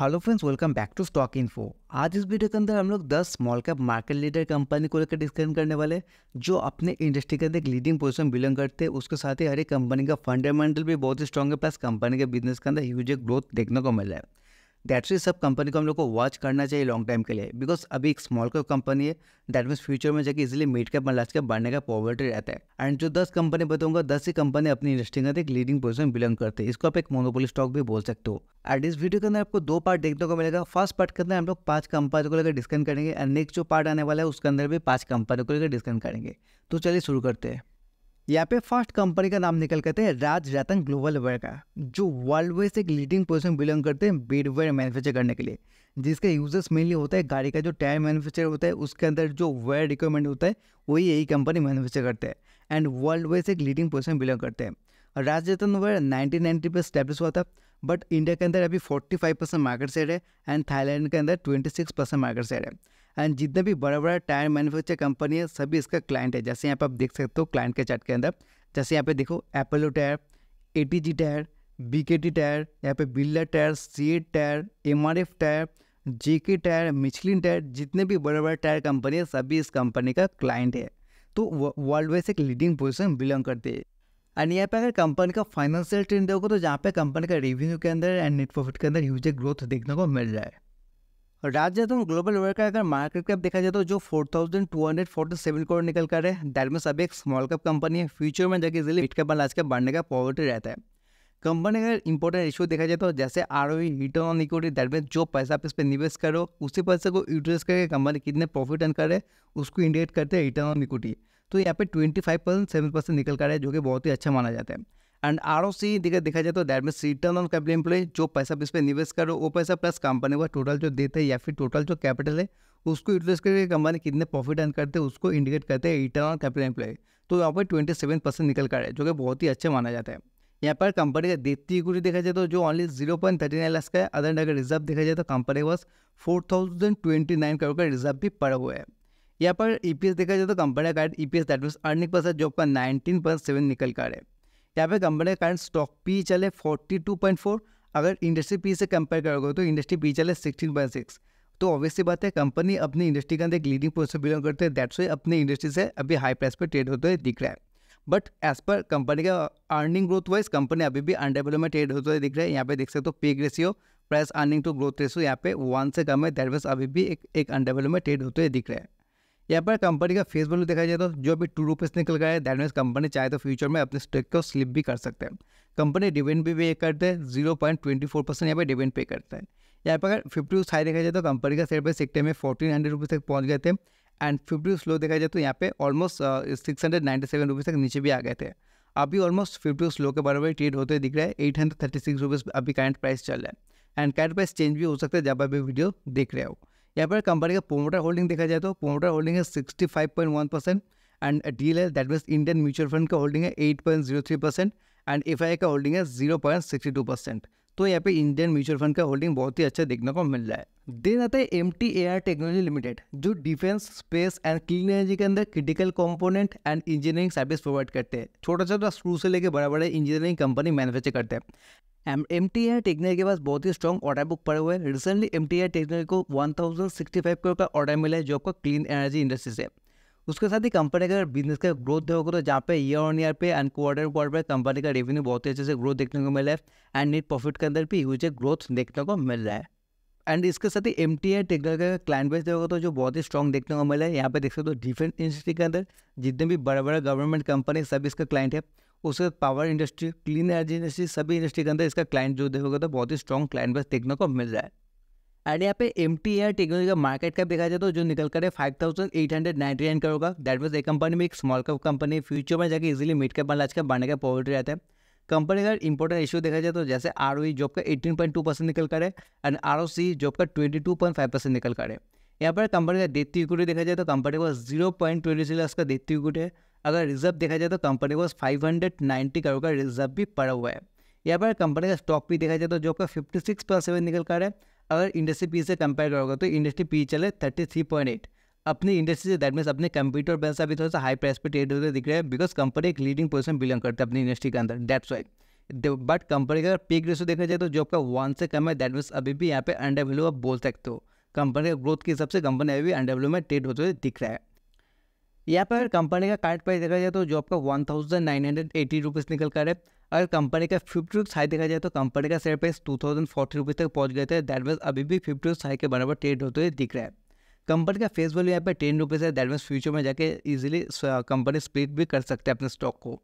hello friends welcome back to stock info आज इस video के अंदर हम लोग 10 small cap market leader company को लेकर डिस्कशन करने वाले जो अपने इंडस्ट्री के अंदर एक लीडिंग पोजीशन बिलोंग करते हैं उसके साथ ही हर एक कंपनी का फंडामेंटल भी बहुत ही स्ट्रॉग है प्लस कंपनी के बिजनेस के अंदर ह्यूज ग्रोथ देखने को मिल रहा है दैट वे सब कंपनी को हम लोग को वॉच करना चाहिए लॉन्ग टाइम के लिए बिकॉज अभी एक स्मॉल कैप कंपनी है दैट मीन्स फ्यूचर में जाकर इजिली मिड कैप और लार्ज कैप बढ़ने का पॉवर्टी रहता है एंड जो दस कंपनी बताऊंगा दस ही कंपनी अपनी इंडस्ट्री का एक लीडिंग पोजिशन बिलोंग करते हैं इसको आप एक मोनोपोली स्टॉक भी बोल सकते हो एंड इस वीडियो के अंदर आपको दो पार्ट देखने को मिलेगा फर्स्ट पार्ट के अंदर हम लोग पांच कंपनी को लेकर डिस्कन करेंगे एंड नेक्स्ट जो पार्ट आने वाला है उसके अंदर भी पांच कंपनी को लेकर डिस्कन करेंगे तो चलिए शुरू करते हैं यहाँ पे फर्स्ट कंपनी का नाम निकल करते हैं राज रतन ग्लोबल वेयर का जो वर्ल्ड वे से एक लीडिंग पोजिशन बिलोंग करते हैं बेडवेयर मैन्युफैक्चर करने के लिए जिसका यूजर्स मेनली होता है गाड़ी का जो टायर मैन्युफैक्चर होता है उसके अंदर जो वेयर रिक्वायरमेंट होता है वही यही कंपनी मैनुफेक्चर करते हैं एंड वर्ल्ड वे से एक लीडिंग पोजिशन बिलोंग करते हैं Raj Ratan where nineteen ninety पे स्टैब्लिश हुआ था बट इंडिया के अंदर अभी forty five percent market share है एंड थाईलैंड के अंदर twenty six percent market share है एंड जितने भी बड़ा बड़ा टायर मैन्युफैक्चर कंपनी है सभी इसका क्लाइंट है जैसे यहाँ पर आप देख सकते हो क्लाइंट के चार्ट के अंदर जैसे यहाँ पे देखो Apollo tyre A tyre B tyre यहाँ पे Birla tyre C tyre M tyre JK tyre Michelin tyre जितने भी बड़े बड़े टायर कंपनी है सभी इस कंपनी का क्लाइंट है तो वर्ल्ड वाइज एक लीडिंग पोजिशन बिलोंग करती है एंड यहाँ पे अगर कंपनी का फाइनेंशियल ट्रेंड देखो तो जहाँ पे कंपनी का रेवेन्यू के अंदर एंड नेट प्रॉफिट के अंदर ह्यूज ग्रोथ देखने को मिल रहा है राज्य एवं तो ग्लोबल वेयर का अगर मार्केट कैप देखा जाए तो जो 4247 करोड़ निकल कर है दैट मीस अब एक स्मॉल कैप कंपनी है फ्यूचर में जाकर इजिली मिड कैप और लार्ज कैप बढ़ने का पॉवर्टी रहता है कंपनी का इंपॉर्टेंट इशू देखा जाए तो जैसे R O return on equity that means जो पैसा आप इस पर निवेश करो उसी पैसे को यूटिलाइज करके कंपनी कितने प्रॉफिट अर्न करे उसको इंडिकेट करते हैं रिटर्न ऑन इक्विटी तो यहाँ पे twenty five percent seven percent निकल कर है जो कि बहुत ही अच्छा माना जाता है एंड आर सी देखा देखा जाए तो that mean return on capital employ जो पैसा इस पर निवेश करो वो पैसा प्लस कंपनी का टोटल जो देते हैं या फिर टोटल जो कैपिटल है उसको यूटिलाइज करके कंपनी कितने प्रॉफिट अर्न करते हैं उसको इंडिकेट करते हैं रिटर्न ऑन कैपिटल एम्प्लॉय तो यहाँ पर ट्वेंटी सेवन परसेंट निकल कर है जो कि बहुत ही अच्छा माना जाता है यहाँ पर कंपनी का देती इक्विटी देखा जाए तो जो only zero point thirty nine lakh का है अदर अगर रिजर्व देखा जाए तो कंपनी के पास four thousand twenty nine crore का रिजर्व भी पड़ा हुआ है यहाँ पर ई e देखा जाए तो कंपनी का E P S that mean earning percent जो का नाइनटीन पॉइंट सेवन निकल कर है यहाँ पे कंपनी का करंट स्टॉक पी चले 42.4 अगर इंडस्ट्री पी से कंपेयर करोगे तो इंडस्ट्री पी चले 16.6 तो ऑब्वियसली बात है कंपनी अपनी इंडस्ट्री के अंदर एक लीडिंग पोजिशन बिलोंग करते हैं दैट्स वे अपनी इंडस्ट्री से अभी हाई प्राइस पर ट्रेड होते हुए दिख रहा है बट एज पर कंपनी का अर्निंग ग्रोथ वाइज कंपनी अभी भी अनडेवलप में ट्रेड होते हुए दिख रहा है यहाँ पे देख सकते हो PEG ratio price earning to growth ratio यहाँ पे वन से कम है दैट वाइज अभी भी एक एक में ट्रेड होते हुए दिख रहा है यहाँ पर कंपनी का फेस वैल्यू देखा जाए तो जो अभी टू रुपीज़ निकल गया है दैट मीन कंपनी चाहे तो फ्यूचर में अपने स्टॉक को स्लिप भी कर सकते हैं कंपनी डिविडेंड भी पे करते हैं zero point twenty four percent यहाँ पर डिविडेंड पे करता है यहाँ पर अगर फिफ्टी टू हाई देखा जाए तो कंपनी का शेयर पर सेक्टर में फोर्टीन हंड्रेड रुपीज़ तक पहुँच गए थे एंड फिफ्टी स्लो देखा जाए तो यहाँ पे almost six hundred ninety seven rupees तक नीचे भी आ गए थे अभी ऑलमोस्ट फिफ्टी स्लो के बराबर ट्रेड होते दिख रहा है eight hundred thirty six rupees अभी करंट प्राइस चल रहा है एंड करंट प्राइस चेंज भी हो सकता है जब अभी वीडियो देख रहे हो यहाँ पर कंपनी का प्रोमोटर होल्डिंग देखा जाए तो प्रोमोटर होल्डिंग है sixty five point one percent and deal है that means Indian mutual fund का होल्डिंग है eight point zero three percent and F I का होल्डिंग है zero point sixty two percent तो यहाँ पे इंडियन म्यूचुअल फंड का होल्डिंग बहुत ही अच्छा देखने को मिल रहा है देन आता है M T A R technology limited जो defence space and clean energy के अंदर critical component and engineering service provide करते हैं छोटा छोटा स्क्रू तो से लेकर बड़ा बड़े इंजीनियरिंग कंपनी मैन्युफैक्चर करते हैं एम टी आई टेक्नर के पास बहुत ही स्ट्रॉन्ग ऑर्डर बुक पड़े हुए हैं रिसेंटली एम टी आई टेक्नर को one thousand sixty five crore का ऑर्डर मिला है जो आपका क्लीन एनर्जी इंडस्ट्री से उसके साथ ही कंपनी का बिजनेस का ग्रोथ देखोगे तो जहाँ पे ईयर ऑन ईयर पे एंड क्वार्टर क्वार्टर पे कंपनी का रेवेन्यू बहुत ही अच्छे से ग्रोथ देखने को मिला है एंड नेट प्रॉफिट के अंदर भी ह्यूज ग्रोथ देखने को मिल रहा है एंड इसके साथ ही एम टी आई टेक्नोलॉजी का क्लाइंट बेस देखोगे तो जो बहुत ही स्ट्रॉन्ग देखने को मिला है यहाँ पे देख सकते हो डिफेंस इंडस्ट्री के अंदर जितने भी बड़े बड़े गवर्नमेंट कंपनी सब इसका क्लाइंट है उसके बाद power industry clean energy industry सभी इंडस्ट्री के अंदर इसका क्लाइंट जो देखोगे तो बहुत ही स्ट्रॉन्ग क्लाइंट बस देखने को मिल रहा है एंड यहाँ पे एम टी एयर टेक्नोलॉजी का मार्केट कैप देखा जाए तो जो निकल कर है five thousand eight hundred ninety nine का होगा दैट वॉज ए कंपनी में एक स्मॉल कप कंपनी फ्यूचर में जाकर easily mid cap large cap बढ़ने का पॉवर्टी रहता है कंपनी का इंपॉर्टेंट इश्यू देखा जाए तो जैसे आर ओई जॉब का एटीन पॉइंट टू परसेंट निकल कर है एंड आर जॉब का twenty two point five percent निकल कर है यहाँ पर कंपनी का डेथ इक्विटी देखा जाए तो कंपनी का जीरो पॉइंट ट्वेंटी सिक्स का डेथ इक्विटी है अगर रिजर्व देखा जाए तो कंपनी को पास 590 करोड़ का रिजर्व भी पड़ा हुआ है यहाँ पर कंपनी का स्टॉक भी देखा जाए तो जो फिफ्टी सिक्स पॉइंट सेवन निकल कर है अगर इंडस्ट्री पी से कंपेयर करोगे तो इंडस्ट्री पी चले थर्टी थ्री पॉइंट एट अपनी इंडस्ट्री से दैट मीन्स अपने कंप्यूटर बेंस अभी थोड़ा सा हाई प्राइस पर ट्रेड होते दिख रहे हैं बिकॉज कंपनी एक लीडिंग पोजिशन बिलोंग करते है अपनी इंडस्ट्री के अंदर डेट्स वाइट बट कंपनी का पीक रेशो देखा जाए तो जो का वन से कम है दैट मीन्स अभी भी यहाँ पे अंडर वैल्यू आप बोल सकते हो कंपनी के ग्रोथ के हिसाब से कंपनी अभी अंडर वैल्यू में ट्रेड होते हुए दिख रहा है यहाँ पर कंपनी का कार्ड प्राइस देखा जाए तो जॉब का one thousand nine hundred eighty rupees निकल कर है अगर कंपनी का फिफ्टी रुक्स हाई देखा जाए तो कंपनी का share price two thousand forty rupees तक पहुँच गए थे दैट मीन अभी भी फिफ्टी रुक्स हाई के बराबर ट्रेड होते हुए दिख रहा है कंपनी का फेस वैल्यू यहाँ पर टेन रुपीज़ है दैट मीन फ्यूचर में जाके इजिली कंपनी स्प्लिट भी कर सकते हैं अपने स्टॉक को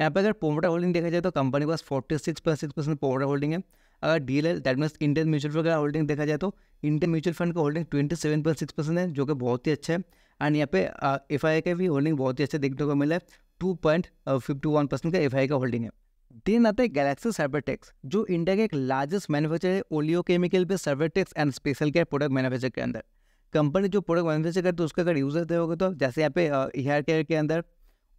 यहाँ पर अगर पोमोटा होल्डिंग देखा जाए तो कंपनी के पास forty six point six percent promoter holding है अगर D L that mean Indian mutual fund का होल्डिंग देखा जाए तो इंडियन म्यूचुअल फंड का holding twenty seven point six percent है जो कि बहुत ही अच्छा है एंड यहाँ पे एफ आई का भी होल्डिंग बहुत ही अच्छे देखने को मिला uh, है two point fifty one percent का एफ आई का होल्डिंग है देन आता है गैलेक्सी सर्वेटेक्स जो इंडिया का एक लार्जेस्ट मैनुफैक्चर है ओलियो केमिकल पे सर्वेटेक्स and special care product manufacture के अंदर कंपनी जो प्रोडक्ट मैनुफेक्चर करते हैं उसका अगर यूजर देखोगे तो जैसे यहाँ पे हेयर uh, केयर के अंदर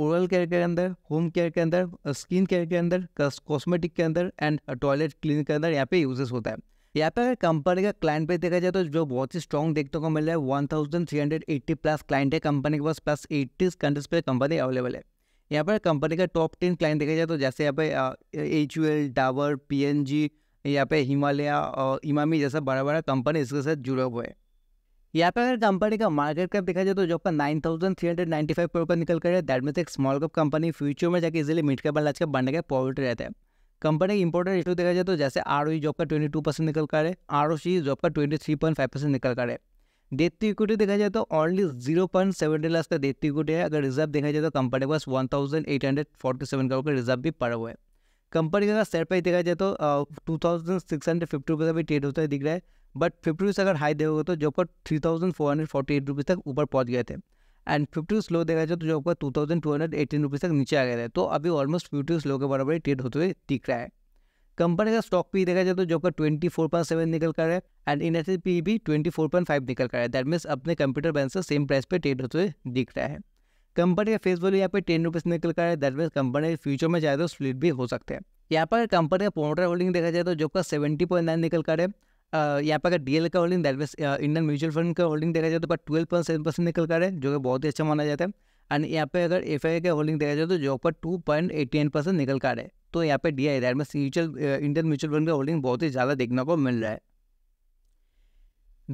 ओरल केयर के अंदर होम केयर के अंदर स्किन uh, केयर के अंदर कॉस्मेटिक के अंदर एंड टॉयलेट क्लीन के अंदर यहाँ पे यूजेस होता है यहाँ पे अगर कंपनी का क्लाइंट पे देखा जाए तो जो बहुत ही स्ट्रॉन्ग देखने को मिल रहा है one thousand three hundred eighty plus client है कंपनी के पास प्लस एट्टी कंट्रीज पे कंपनी अवेलेबल है यहाँ पर कंपनी का टॉप टेन क्लाइंट देखा जाए तो जैसे यहाँ पे H U L Dabur P N G यहाँ पे हिमालय और इमामी जैसा बड़ा बड़ा कंपनी इसके साथ जुड़े हुए हैं यहाँ पर अगर कंपनी का मार्केट कैप देखा जाए तो जो आपका nine thousand three hundred ninety five crore का निकल कर दैट मीन्स एक स्मॉल कैप कंपनी फ्यूचर में जाकर इजिली मिड कैप और लार्ज कैप बनने का पॉवर्टी रहता है कंपनी के इंपॉर्टेंट रेशियो देखा जाए तो जैसे आर जॉब e का ट्वेंटी टू परसेंट निकल कर है सी जॉब का twenty three point five percent निकल कर है डेथ टू इक्विटी देखा जाए तो only zero point seventy lakh का डेथ टू इक्विटी है अगर रिजर्व देखा जाए तो कंपनी के पास one thousand eight hundred forty seven crore का रिजर्व भी पड़ा हुआ है कंपनी का शेयर प्राइस देखा जाए तो two thousand six hundred fifty rupees का भी ट्रेड होता है दिख रहा है बट फिफ्टी रुपीज़ अगर हाई देखोगे तो जॉब पर three thousand four hundred forty eight rupees तक ऊपर पहुँच गए थे एंड फिफ्टी स्लो देखा जाए तो जो आपका two thousand two hundred eighteen rupees तक नीचे आ गया है तो अभी ऑलमोस्ट फिफ्टी स्लो के बराबर ट्रेड होते हुए दिख रहा है कंपनी का स्टॉक पी देखा जाए तो जो आपका ट्वेंटी फोर पॉइंट सेवन निकल कर है एंड इन एस पी भी ट्वेंटी फोर पॉइंट फाइव निकल कर है दैट मीन्स अपने कंप्यूटर बैंक से सेम प्राइस पे ट्रेड होते हुए दिख रहा है कंपनी का फेस वैल्यू यहाँ पे टेन रुपीज़ निकल कर है दैट मीन्स कंपनी फ्यूचर में जाए तो स्प्लिट भी हो सकते हैं यहाँ पर कंपनी का प्रोमोटर होल्डिंग देखा जाए तो जो का सेवेंटी पॉइंट नाइन निकल कर है यहाँ पर अगर एल का holding that means Indian mutual fund का होल्डिंग देखा जाए तो ट्वेल्व पॉइंट सेवन परसेंट निकल कर है जो कि बहुत ही अच्छा माना जाता है एंड यहाँ पे अगर एफ आई का होल्डिंग देखा जाए तो जो पर two point eighty nine percent निकल कर है तो यहाँ पे D I that means mutual Indian mutual fund का होल्डिंग बहुत ही ज़्यादा देखने को मिल रहा है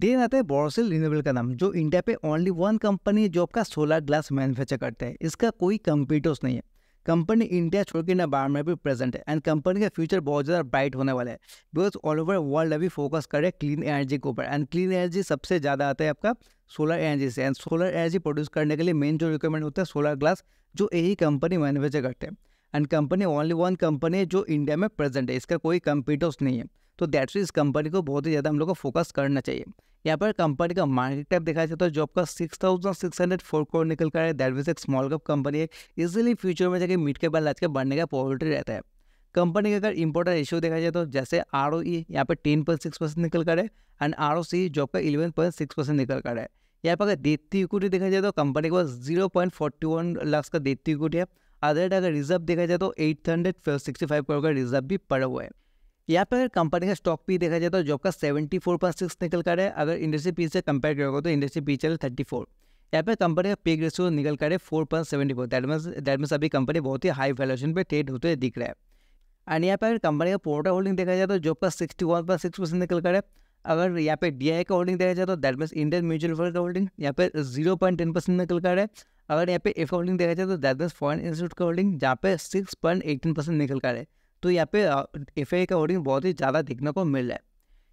देन आता है बोरोसिल रिन्यूएबल का नाम जो इंडिया पे ओनली वन कंपनी जो आपका सोलर ग्लास मैन्युफैक्चर करते हैं इसका कोई कंप्यूटर्स नहीं है कंपनी इंडिया छोड़ के ना बाहर में भी प्रेजेंट है एंड कंपनी का फ्यूचर बहुत ज़्यादा ब्राइट होने वाला है बिकॉज ऑल ओवर वर्ल्ड अभी फोकस कर रहे हैं क्लीन एनर्जी के ऊपर एंड क्लीन एनर्जी सबसे ज़्यादा आता है आपका सोलर एनर्जी से एंड सोलर एनर्जी प्रोड्यूस करने के लिए मेन जो रिक्वायरमेंट होता है सोलर ग्लास जो यही कंपनी मैनुफेक्चर करते हैं and company only one company है जो इंडिया में प्रेजेंट है इसका कोई कंप्यूटर्स नहीं है तो दैट्स इस कंपनी को बहुत ही ज़्यादा हम लोग को फोकस करना चाहिए यहाँ पर कंपनी का मार्केट कैप देखा जाए तो जॉब का six thousand six hundred four crore निकल कर है दैट मीज एक स्मॉल कप कंपनी है इजिली फ्यूचर में जाके मिड कैप बाद लार्ज के बढ़ने का पॉलिटी रहता है कंपनी का अगर इंपॉर्टेंट इश्यू देखा जाए तो जैसे आर ओ ई यहाँ पर टेन पॉइंट सिक्स परसेंट निकल कर है and R O C job का इलेवन पॉइंट सिक्स परसेंट निकल कर है यहाँ पर अगर देती इक्विटी देखा जाए तो कंपनी के पास zero point forty one lakh का देती इक्विटी है अदर अगर रिजर्व देखा जाए तो eight hundred sixty five crore का रिजर्व भी पड़ा हुआ है यहाँ पर अगर कंपनी का स्टॉक भी देखा जाए तो जॉब का सेवेंटी फोर पॉइंट सिक्स निकल कर है अगर इंडस्ट्री पी से कंपेयर करोगे तो इंडस्ट्री पी चल थर्टी फोर यहाँ पर कंपनी का पेग रेशियो निकल कर है four point seventy four that mean that mean अभी कंपनी बहुत ही हाई वैल्यूशन पर ट्रेड होते दिख रहा है एंड यहाँ पर कंपनी का पोर्टा होल्डिंग देखा जाए तो जॉब का sixty one point six percent निकल कर है अगर यहाँ पे डी का होल्डिंग देखा जाए तो that mean Indian mutual fund का होल्डिंग यहाँ पर जीरो पॉइंट टेन परसेंट निकल कर है अगर यहाँ पे एफ होल्डिंग देखा जाए तो दैट मीन फॉरन इंस्टीट्यूट का होल्डिंग जहाँ पे सिक्स पॉइंट एटीन परसेंट निकल कर है तो यहाँ पे एफ का होल्डिंग बहुत ही ज़्यादा देखने को मिल रहा है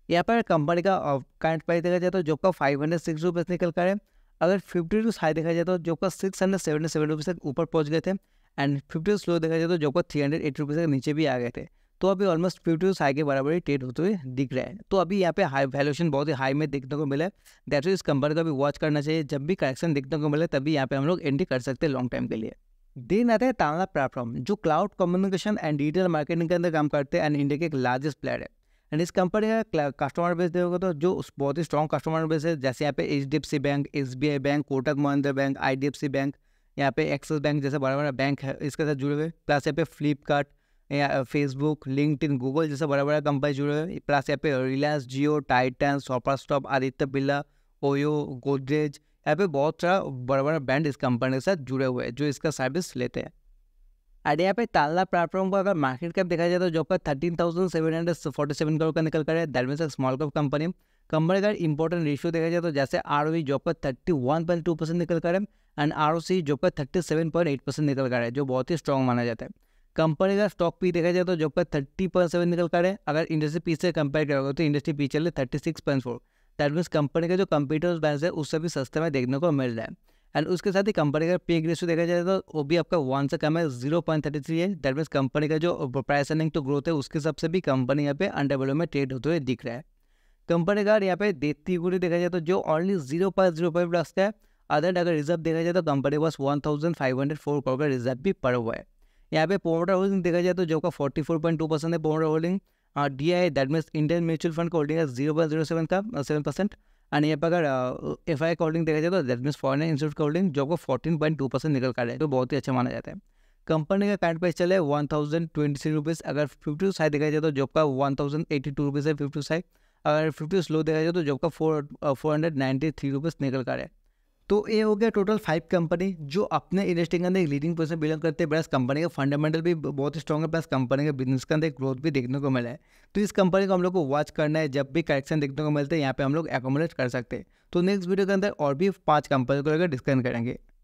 यहाँ पर कंपनी का करंट प्राइस देखा जाए तो जो का फाइव हंड्रेड सिक्स रुपीज़ निकल कर है अगर फिफ्टी टू हाई देखा जाए तो जो का six hundred seventy seven rupees तक ऊपर पहुँच गए थे एंड फिफ्टी स्लो देखा जाए तो जो का थ्री हंड्रेड एट रुपीज़ तक नीचे भी आ गए थे तो अभी ऑलमोस्ट फिफ्टी हाई के बराबर ही ट्रेड होते हुए दिख रहे हैं तो अभी यहाँ पे हाई वैल्यूशन बहुत ही हाई में देखने को मिला है दैट इस कंपनी को अभी वॉच करना चाहिए जब भी करेक्शन देखने को मिले तभी यहाँ पे हम लोग एंट्री कर सकते हैं लॉन्ग टाइम के लिए देन आता है तांगा प्लेटफॉर्म जो cloud communication and digital marketing के अंदर काम करते हैं एंड इंडिया के एक लार्जेस्ट प्लेयर है एंड इस कंपनी का कस्टमर बेस देखोगे तो जो बहुत ही स्ट्रॉन्ग कस्टमर बेस है जैसे यहाँ पे H D F C bank S B I bank Kotak Mahindra bank I D F C bank यहाँ पे एक्सिस बैंक जैसे बड़ा बड़ा बैंक है इसके साथ जुड़े हुए प्लस यहाँ पे फ्लिपकार्ट फेसबुक लिंकड गूगल जैसे बड़ा बड़ा कंपनी जुड़े हुए प्लस यहाँ पे Reliance Jio Titan shoppers stop Aditya Birla OYO Godrej यहाँ पे बहुत सारा बड़ा बड़ा ब्रांड इस कंपनी के साथ जुड़े हुए हैं जो इसका सर्विस लेते हैं एंड यहाँ पे ताला प्लेटफॉर्म का अगर मार्केट कैप देखा जाए तो जो आपका thirteen thousand seven hundred forty seven crore का निकल कर दैट एक स्मॉल कैप कंपनी कंपनी का इंपॉर्टेंट रेशियो देखा जाए तो जैसे आर ओ जो पर thirty one point two percent निकल कर है एंड आर ओ सी जो आपका thirty seven point eight percent निकल कर है जो बहुत ही स्ट्रॉन्ग माना जाता है कंपनी का स्टॉक पी देखा जाए तो जॉब का थर्टी पॉइंट सेवन निकल कर है अगर इंडस्ट्री पी से कंपेयर करोगे तो इंडस्ट्री पी चल रही thirty six point four that means company का जो कंप्यूटर बैलेंस है उससे भी सस्ते में देखने को मिल रहा है एंड उसके साथ ही कंपनी का पे रेशियो देखा जाए तो वो भी आपका वन से कम है जीरो पॉइंट थर्टी थ्री है दैट मीन्स कंपनी का जो प्राइस अर्निंग टू ग्रोथ है उसके हिसाब से भी कंपनी यहाँ पे अंडर वैल्यू में ट्रेड होते हुए दिख रहा है कंपनी का यहाँ पे देती गुड़ी देखा जाए तो जो only zero point zero five plus का है अदर अगर रिजर्व देखा जाए तो कंपनी के पास one thousand five hundred four crore का रिजर्व भी पड़ हुआ है यहाँ पे पोमोटर होल्डिंग देखा जाए तो जो का forty four point two percent है पोमोटर होल्डिंग और D I that means Indian mutual fund का होल्डिंग है जीरो पॉइंट जीरो सेवन का सेवन परसेंट एंड यहाँ पर अगर एफ आई का होल्डिंग देखा जाए तो दैट मीस फॉरन इंस्टीट्यूट का होल्डिंग जो का फोर्टीन पॉइंट टू परसेंट निकल कर है तो बहुत ही अच्छा माना जाता है कंपनी का करंट प्राइस चले one thousand twenty three rupees अगर फिफ्टी टू साइड देखा जाए तो जॉब का one thousand eighty two rupees है फिफ्टी साइड अगर फिफ्टी स्लो देखा जाए तो जॉब का four four hundred ninety three rupees निकल कर है तो ये हो गया टोटल फाइव कंपनी जो अपने इंडस्ट्री के अंदर एक लीडिंग पोजिशन बिलोंग करते हैं प्लस कंपनी का फंडामेंटल भी बहुत स्ट्रॉग है प्लस कंपनी के बिजनेस के अंदर ग्रोथ भी देखने को मिला है तो इस कंपनी को हम लोग को वॉच करना है जब भी करेक्शन देखने को मिलते हैं यहाँ पे हम लोग एकोमोडेट कर सकते हैं तो नेक्स्ट वीडियो के अंदर और भी पाँच कंपनी को लेकर डिस्कस करेंगे